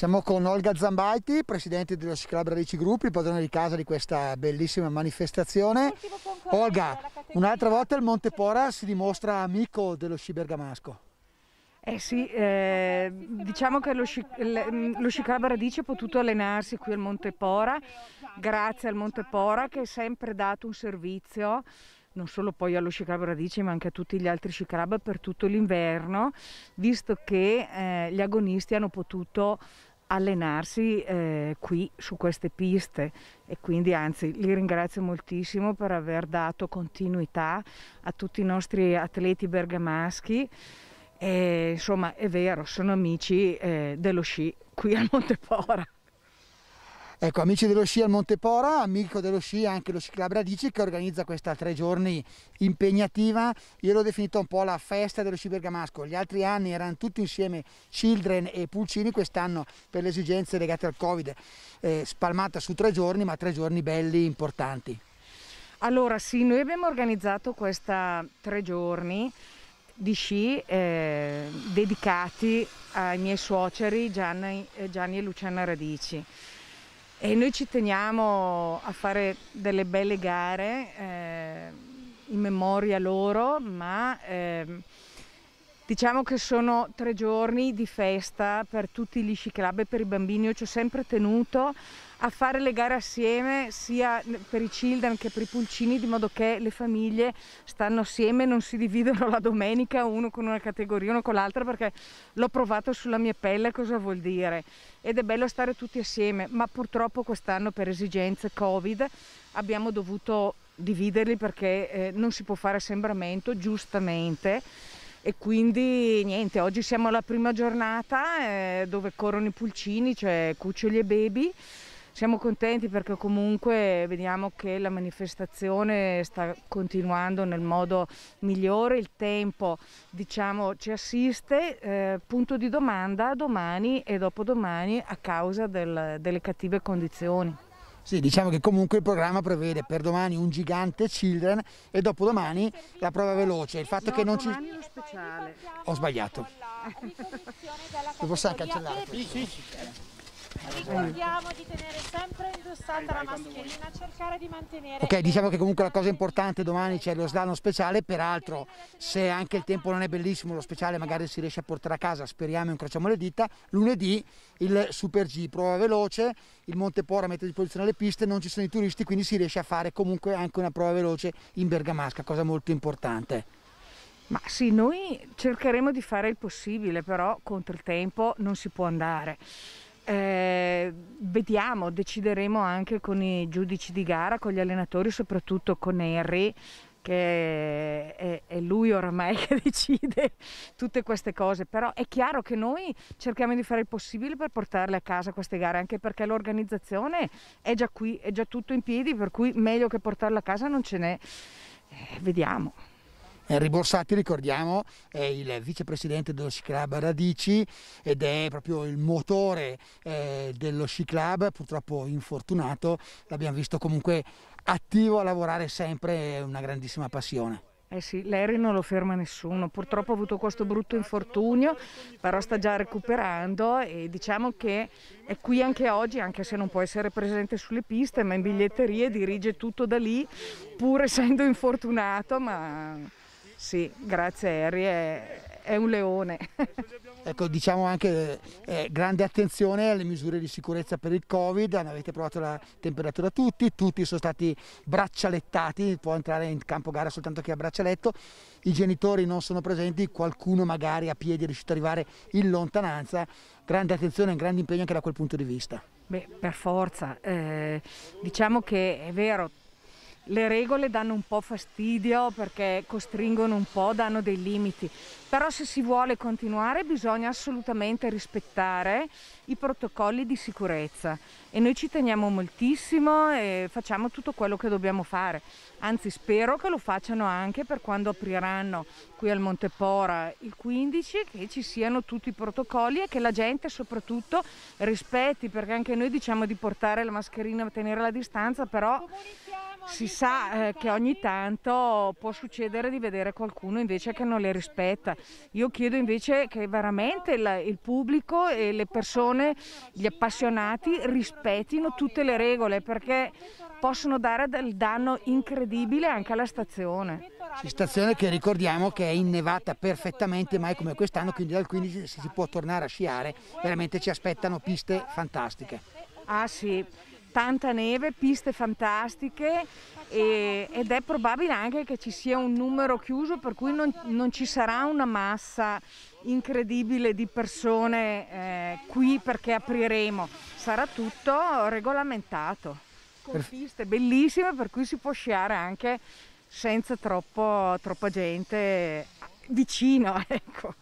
Siamo con Olga Zambaiti, presidente della Ciclabra Ricci il padrone di casa di questa bellissima manifestazione. Olga, un'altra volta il Monte Pora si dimostra amico dello sci bergamasco. Eh sì, eh, diciamo che lo, sci, mm, Chicago Radice ha potuto allenarsi qui al Monte Pora, grazie al Monte Pora che è sempre dato un servizio non solo poi allo Chicago Radice ma anche a tutti gli altri Chicago per tutto l'inverno, visto che eh, gli agonisti hanno potuto allenarsi eh, qui su queste piste e quindi anzi li ringrazio moltissimo per aver dato continuità a tutti i nostri atleti bergamaschi e insomma è vero sono amici eh, dello sci qui a Montepora. Ecco, amici dello sci al Montepora, amico dello sci anche lo Ciclab Radici che organizza questa tre giorni impegnativa, io l'ho definita un po' la festa dello sci bergamasco, gli altri anni erano tutti insieme Children e Pulcini, quest'anno per le esigenze legate al Covid eh, spalmata su tre giorni, ma tre giorni belli, importanti. Allora sì, noi abbiamo organizzato questa tre giorni di sci eh, dedicati ai miei suoceri Gianni, eh, Gianni e Luciana Radici e noi ci teniamo a fare delle belle gare eh, in memoria loro, ma... Eh, Diciamo che sono tre giorni di festa per tutti gli sci club e per i bambini. Io ci ho sempre tenuto a fare le gare assieme sia per i children che per i pulcini, di modo che le famiglie stanno assieme, non si dividono la domenica uno con una categoria, uno con l'altra, perché l'ho provato sulla mia pelle cosa vuol dire. Ed è bello stare tutti assieme, ma purtroppo quest'anno per esigenze Covid abbiamo dovuto dividerli perché eh, non si può fare assembramento, giustamente e quindi niente, oggi siamo alla prima giornata eh, dove corrono i pulcini, cioè cuccioli e baby. Siamo contenti perché comunque vediamo che la manifestazione sta continuando nel modo migliore, il tempo diciamo, ci assiste, eh, punto di domanda domani e dopodomani a causa del, delle cattive condizioni. Sì, diciamo che comunque il programma prevede per domani un gigante children e dopodomani la prova veloce. Il fatto no, che non ci. lo speciale. Ho sbagliato. Lo possiamo cancellare? Sì, sì, sì. Ricordiamo di tenere sempre indossata la mascherina, cercare di mantenere... Ok, diciamo che comunque la cosa importante domani c'è lo slano speciale, peraltro se anche il tempo non è bellissimo, lo speciale magari si riesce a portare a casa, speriamo, incrociamo le dita, lunedì il Super G, prova veloce, il Monte Pora mette a disposizione le piste, non ci sono i turisti, quindi si riesce a fare comunque anche una prova veloce in Bergamasca, cosa molto importante. Ma sì, noi cercheremo di fare il possibile, però contro il tempo non si può andare eh, vediamo, decideremo anche con i giudici di gara, con gli allenatori, soprattutto con Henry che è, è, lui oramai che decide tutte queste cose, però è chiaro che noi cerchiamo di fare il possibile per portarle a casa queste gare, anche perché l'organizzazione è già qui, è già tutto in piedi, per cui meglio che portarle a casa non ce n'è. Eh, vediamo. Henry eh, Borsati, ricordiamo, è il vicepresidente dello Sci Club Radici ed è proprio il motore eh, dello Sci Club, purtroppo infortunato, l'abbiamo visto comunque attivo a lavorare sempre, è una grandissima passione. Eh sì, Larry non lo ferma nessuno, purtroppo ha avuto questo brutto infortunio, però sta già recuperando e diciamo che è qui anche oggi, anche se non può essere presente sulle piste, ma in biglietterie dirige tutto da lì, pur essendo infortunato, ma sì, grazie Harry, è, è un leone. Ecco, diciamo anche eh, grande attenzione alle misure di sicurezza per il Covid, avete provato la temperatura tutti, tutti sono stati braccialettati, può entrare in campo gara soltanto chi ha braccialetto, i genitori non sono presenti, qualcuno magari a piedi è riuscito ad arrivare in lontananza, grande attenzione e grande impegno anche da quel punto di vista. Beh, per forza, eh, diciamo che è vero, le regole danno un po' fastidio perché costringono un po', danno dei limiti, però se si vuole continuare bisogna assolutamente rispettare i protocolli di sicurezza e noi ci teniamo moltissimo e facciamo tutto quello che dobbiamo fare, anzi spero che lo facciano anche per quando apriranno qui al Montepora il 15, che ci siano tutti i protocolli e che la gente soprattutto rispetti perché anche noi diciamo di portare la mascherina, e tenere la distanza, però si sa eh, che ogni tanto può succedere di vedere qualcuno invece che non le rispetta. Io chiedo invece che veramente il, il pubblico e le persone, gli appassionati, rispettino tutte le regole perché possono dare del danno incredibile anche alla stazione. Sì, stazione che ricordiamo che è innevata perfettamente mai come quest'anno, quindi dal 15 se si può tornare a sciare, veramente ci aspettano piste fantastiche. Ah sì, tanta neve, piste fantastiche e, ed è probabile anche che ci sia un numero chiuso per cui non, non ci sarà una massa incredibile di persone eh, qui perché apriremo, sarà tutto regolamentato con piste bellissime per cui si può sciare anche senza troppo, troppa gente vicino. Ecco.